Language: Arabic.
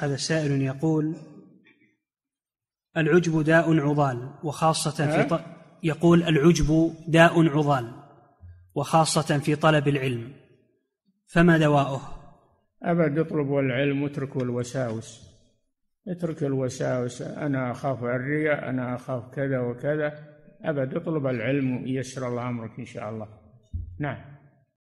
هذا سائل يقول العجب داء عضال وخاصة في ط... يقول العجب داء عضال وخاصة في طلب العلم فما دواؤه؟ أبد اطلبوا العلم واتركوا الوساوس اترك الوساوس أنا أخاف الرياء أنا أخاف كذا وكذا أبد اطلب العلم يسر الله أمرك إن شاء الله نعم